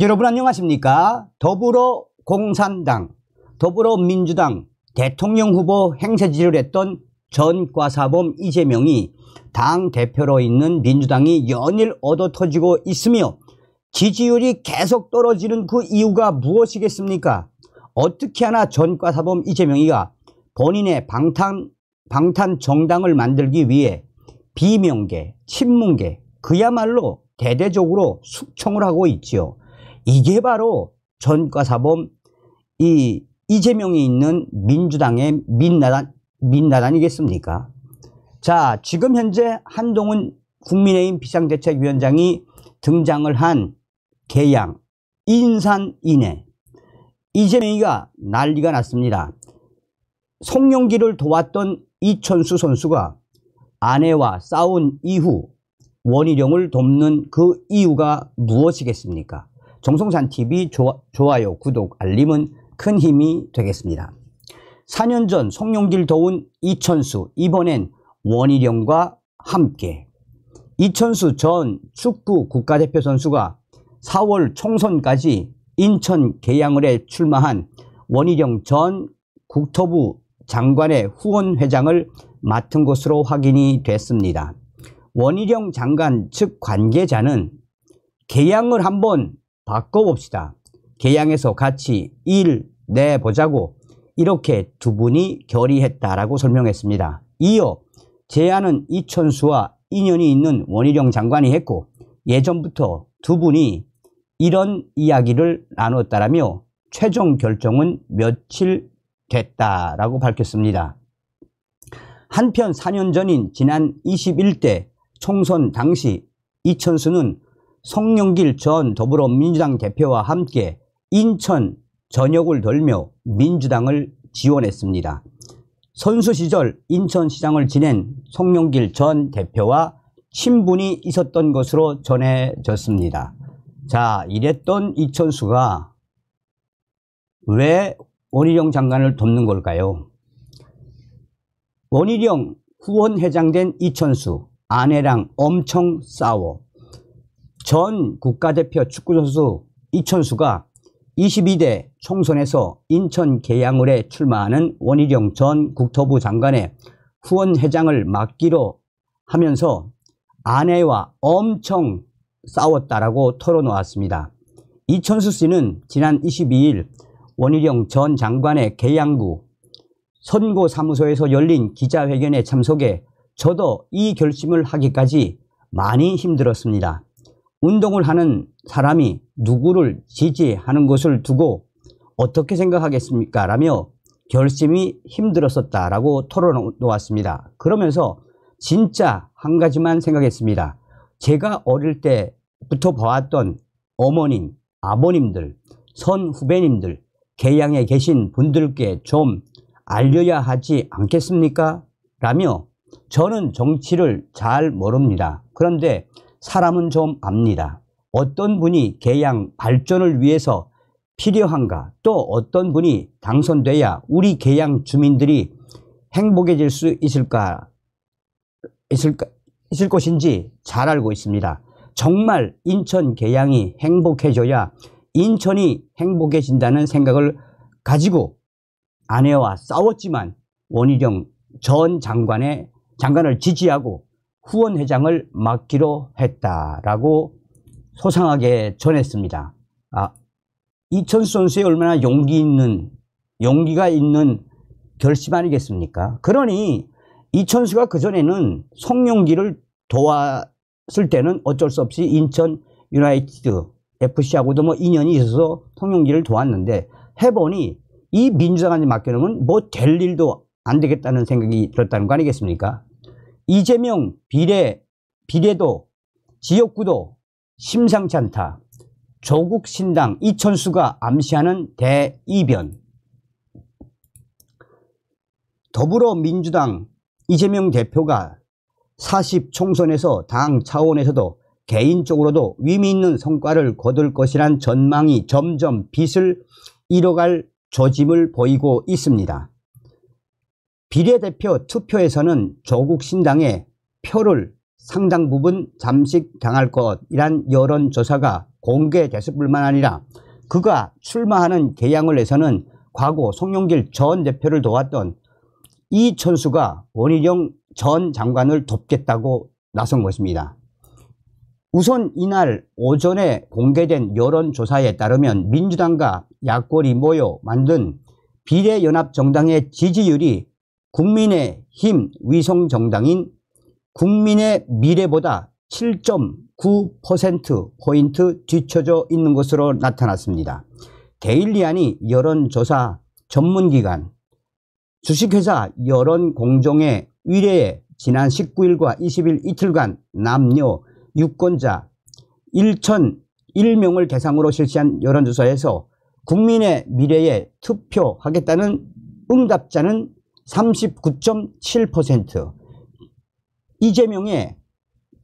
여러분 안녕하십니까? 더불어 공산당, 더불어민주당 대통령 후보 행세지를 했던 전과사범 이재명이 당 대표로 있는 민주당이 연일 얻어 터지고 있으며 지지율이 계속 떨어지는 그 이유가 무엇이겠습니까? 어떻게 하나 전과사범 이재명이가 본인의 방탄, 방탄 정당을 만들기 위해 비명계, 친문계, 그야말로 대대적으로 숙청을 하고 있지요. 이게 바로 전과사범 이 이재명이 있는 민주당의 민나단, 민나단이겠습니까? 자, 지금 현재 한동훈 국민의힘 비상대책위원장이 등장을 한 개양, 인산, 인해. 이재명이가 난리가 났습니다. 송영기를 도왔던 이천수 선수가 아내와 싸운 이후 원희룡을 돕는 그 이유가 무엇이겠습니까? 정성산 TV 좋아요, 구독, 알림은 큰 힘이 되겠습니다. 4년 전 송영길 더운 이천수 이번엔 원희룡과 함께 이천수 전 축구 국가대표 선수가 4월 총선까지 인천 계양을에 출마한 원희룡 전 국토부 장관의 후원회장을 맡은 것으로 확인이 됐습니다. 원희룡 장관 측 관계자는 계양을 한번 바꿔봅시다. 개양에서 같이 일 내보자고 이렇게 두 분이 결의했다라고 설명했습니다. 이어 제안은 이천수와 인연이 있는 원희룡 장관이 했고 예전부터 두 분이 이런 이야기를 나눴다라며 최종 결정은 며칠 됐다라고 밝혔습니다. 한편 4년 전인 지난 21대 총선 당시 이천수는 송영길전 더불어민주당 대표와 함께 인천 전역을 돌며 민주당을 지원했습니다. 선수 시절 인천시장을 지낸 송영길 전 대표와 친분이 있었던 것으로 전해졌습니다. 자, 이랬던 이천수가 왜 원희룡 장관을 돕는 걸까요? 원희룡 후원 회장된 이천수 아내랑 엄청 싸워 전 국가대표 축구선수 이천수가 22대 총선에서 인천 계양을에 출마하는 원희룡 전 국토부 장관의 후원회장을 맡기로 하면서 아내와 엄청 싸웠다라고 털어놓았습니다. 이천수 씨는 지난 22일 원희룡 전 장관의 계양구 선고사무소에서 열린 기자회견에 참석해 저도 이 결심을 하기까지 많이 힘들었습니다. 운동을 하는 사람이 누구를 지지하는 것을 두고 어떻게 생각하겠습니까? 라며 결심이 힘들었었다라고 털어 놓았습니다. 그러면서 진짜 한 가지만 생각했습니다. 제가 어릴 때부터 봐왔던 어머님, 아버님들, 선 후배님들, 개양에 계신 분들께 좀 알려야 하지 않겠습니까? 라며 저는 정치를 잘 모릅니다. 그런데 사람은 좀 압니다. 어떤 분이 개양 발전을 위해서 필요한가 또 어떤 분이 당선돼야 우리 개양 주민들이 행복해질 수 있을까 있을 있을 것인지 잘 알고 있습니다. 정말 인천 개양이 행복해져야 인천이 행복해진다는 생각을 가지고 아내와 싸웠지만 원희룡 전 장관의 장관을 지지하고 후원 회장을 맡기로 했다라고 소상하게 전했습니다. 아, 이천수 선수의 얼마나 용기 있는 용기가 있는 결심 아니겠습니까? 그러니 이천수가 그전에는 송용기를 도왔을 때는 어쩔 수 없이 인천 유나이티드 FC하고도 뭐 인연이 있어서 송용기를 도왔는데 해보니 이 민주당한테 맡겨놓으면 뭐 될 일도 안 되겠다는 생각이 들었다는 거 아니겠습니까? 이재명 비례, 비례도 지역구도 심상치 않다. 조국 신당 이천수가 암시하는 대이변. 더불어민주당 이재명 대표가 40 총선에서 당 차원에서도 개인적으로도 의미 있는 성과를 거둘 것이란 전망이 점점 빛을 잃어갈 조짐을 보이고 있습니다. 비례대표 투표에서는 조국 신당의 표를 상당 부분 잠식당할 것이란 여론조사가 공개됐을 뿐만 아니라 그가 출마하는 계양을 해서는 과거 송영길 전 대표를 도왔던 이천수가 원희룡 전 장관을 돕겠다고 나선 것입니다. 우선 이날 오전에 공개된 여론조사에 따르면 민주당과 야권이 모여 만든 비례연합정당의 지지율이 국민의 힘 위성 정당인 국민의 미래보다 7.9%포인트 뒤쳐져 있는 것으로 나타났습니다. 데일리안이 여론조사 전문기관 주식회사 여론공정의 위례에 지난 19일과 20일 이틀간 남녀 유권자 1,001명을 대상으로 실시한 여론조사에서 국민의 미래에 투표하겠다는 응답자는 39.7% 이재명의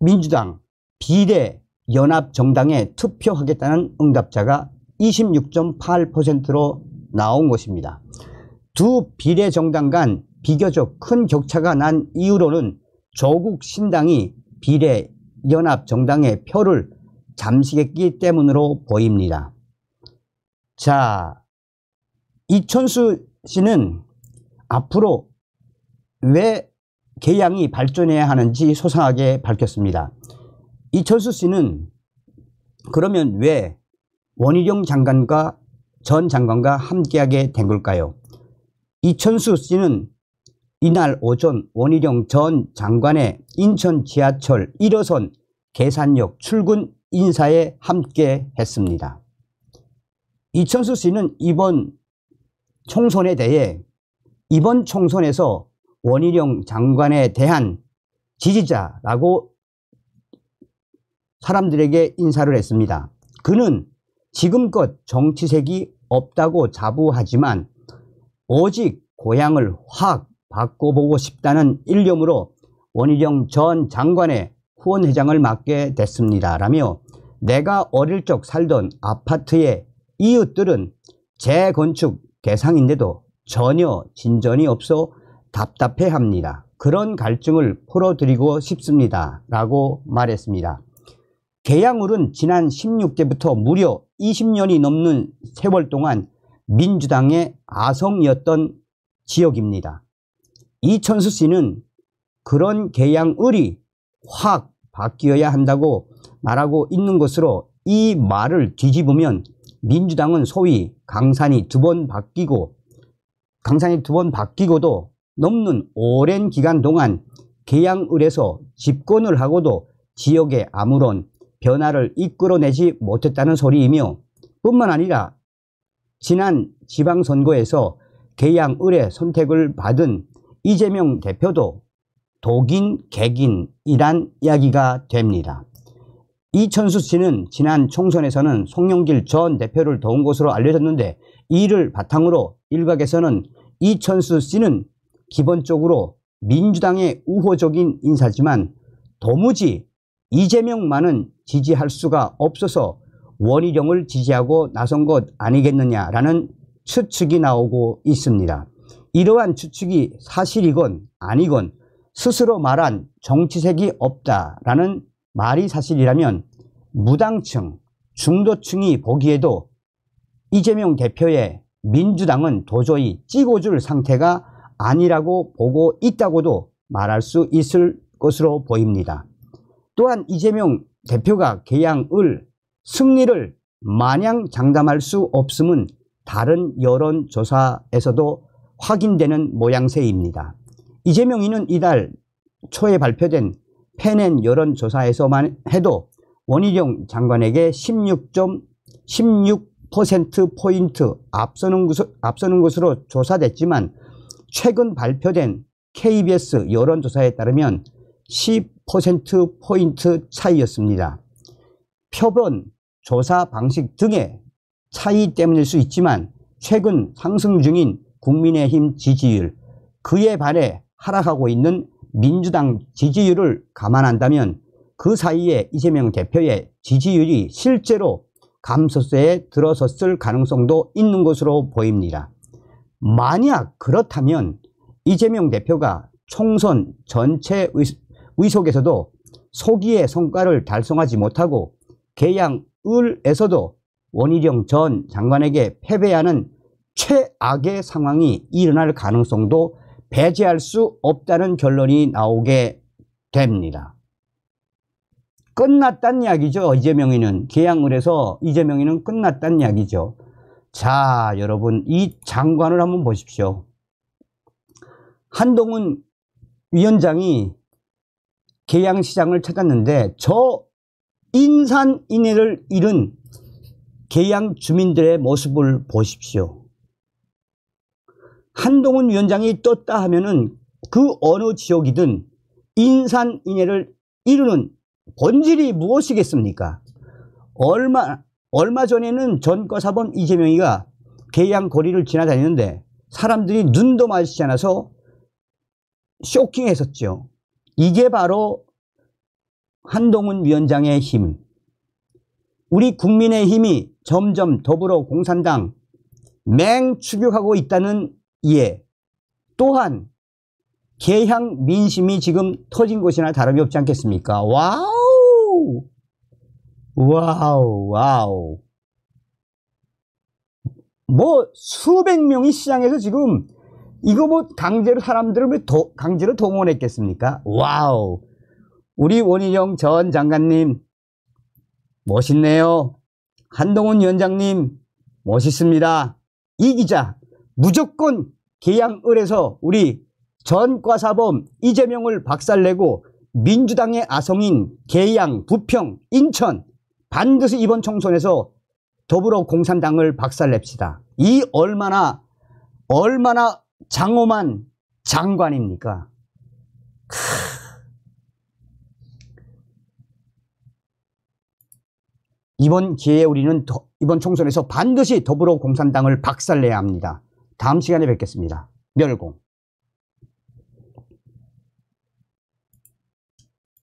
민주당 비례 연합 정당에 투표하겠다는 응답자가 26.8%로 나온 것입니다. 두 비례 정당 간 비교적 큰 격차가 난 이후로는 조국 신당이 비례 연합 정당의 표를 잠식했기 때문으로 보입니다. 자, 이천수 씨는 앞으로 왜 개양이 발전해야 하는지 소상하게 밝혔습니다. 이철수 씨는 그러면 왜 원희룡 장관과 전 장관과 함께하게 된 걸까요? 이천수 씨는 이날 오전 원희룡 전 장관의 인천 지하철 1호선 계산역 출근 인사에 함께 했습니다. 이천수 씨는 이번 총선에 대해 이번 총선에서 원희룡 장관에 대한 지지자라고 사람들에게 인사를 했습니다. 그는 지금껏 정치색이 없다고 자부하지만 오직 고향을 확 바꿔보고 싶다는 일념으로 원희룡 전 장관의 후원회장을 맡게 됐습니다. 라며 내가 어릴 적 살던 아파트의 이웃들은 재건축 대상인데도 전혀 진전이 없어 답답해 합니다. 그런 갈증을 풀어드리고 싶습니다. 라고 말했습니다. 개양울은 지난 16대부터 무려 20년이 넘는 세월 동안 민주당의 아성이었던 지역입니다. 이천수 씨는 그런 개양을이 확 바뀌어야 한다고 말하고 있는 것으로 이 말을 뒤집으면 민주당은 소위 강산이 두 번 바뀌고 강사님 두번 바뀌고도 넘는 오랜 기간 동안 계양을에서 집권을 하고도 지역에 아무런 변화를 이끌어내지 못했다는 소리이며 뿐만 아니라 지난 지방선거에서 계양을의 선택을 받은 이재명 대표도 독인 객인이란 이야기가 됩니다. 이천수 씨는 지난 총선에서는 송영길 전 대표를 도운 것으로 알려졌는데 이를 바탕으로 일각에서는 이천수 씨는 기본적으로 민주당의 우호적인 인사지만 도무지 이재명만은 지지할 수가 없어서 원희룡을 지지하고 나선 것 아니겠느냐라는 추측이 나오고 있습니다. 이러한 추측이 사실이건 아니건 스스로 말한 정치색이 없다라는 말이 사실이라면 무당층, 중도층이 보기에도 이재명 대표의 민주당은 도저히 찍어줄 상태가 아니라고 보고 있다고도 말할 수 있을 것으로 보입니다. 또한 이재명 대표가 개양을 승리를 마냥 장담할 수 없음은 다른 여론조사에서도 확인되는 모양새입니다. 이재명이는 이달 초에 발표된 페넨 여론조사에서만 해도 원희룡 장관에게 16. 16 퍼센트 포인트 앞서는, 것으로, 앞서는 것으로 조사됐지만 최근 발표된 KBS 여론조사에 따르면 10% 포인트 차이였습니다. 표본, 조사 방식 등의 차이 때문일 수 있지만 최근 상승 중인 국민의힘 지지율, 그에 반해 하락하고 있는 민주당 지지율을 감안한다면 그 사이에 이재명 대표의 지지율이 실제로 감소세에 들어섰을 가능성도 있는 것으로 보입니다. 만약 그렇다면 이재명 대표가 총선 전체 의석에서도 소기의 성과를 달성하지 못하고 개양을에서도 원희룡 전 장관에게 패배하는 최악의 상황이 일어날 가능성도 배제할 수 없다는 결론이 나오게 됩니다. 끝났단 이야기죠. 이재명이는 계양을 해서 이재명이는 끝났단 이야기죠. 자 여러분 이 장관을 한번 보십시오. 한동훈 위원장이 계양시장을 찾았는데 저 인산인해를 잃은 계양 주민들의 모습을 보십시오. 한동훈 위원장이 떴다 하면은 그 어느 지역이든 인산인해를 이루는 본질이 무엇이겠습니까? 얼마, 얼마 전에는 전과사범 이재명이가 계양 거리를 지나다니는데 사람들이 눈도 마주치지 않아서 쇼킹했었죠. 이게 바로 한동훈 위원장의 힘. 우리 국민의 힘이 점점 더불어 공산당 맹추격하고 있다는 이해. 또한 개양 민심이 지금 터진 곳이나 다름이 없지 않겠습니까? 와우! 와우, 와우. 뭐, 수백 명이 시장에서 지금, 이거 뭐, 강제로 사람들을 왜 도, 강제로 동원했겠습니까? 와우. 우리 원희룡 전 장관님, 멋있네요. 한동훈 위원장님, 멋있습니다. 이 기자, 무조건 계양을에서 우리 전과사범 이재명을 박살내고 민주당의 아성인 계양, 부평, 인천 반드시 이번 총선에서 더불어 공산당을 박살냅시다. 이 얼마나 얼마나 장엄한 장관입니까? 이번 기회에 우리는 더, 이번 총선에서 반드시 더불어 공산당을 박살내야 합니다. 다음 시간에 뵙겠습니다. 멸공.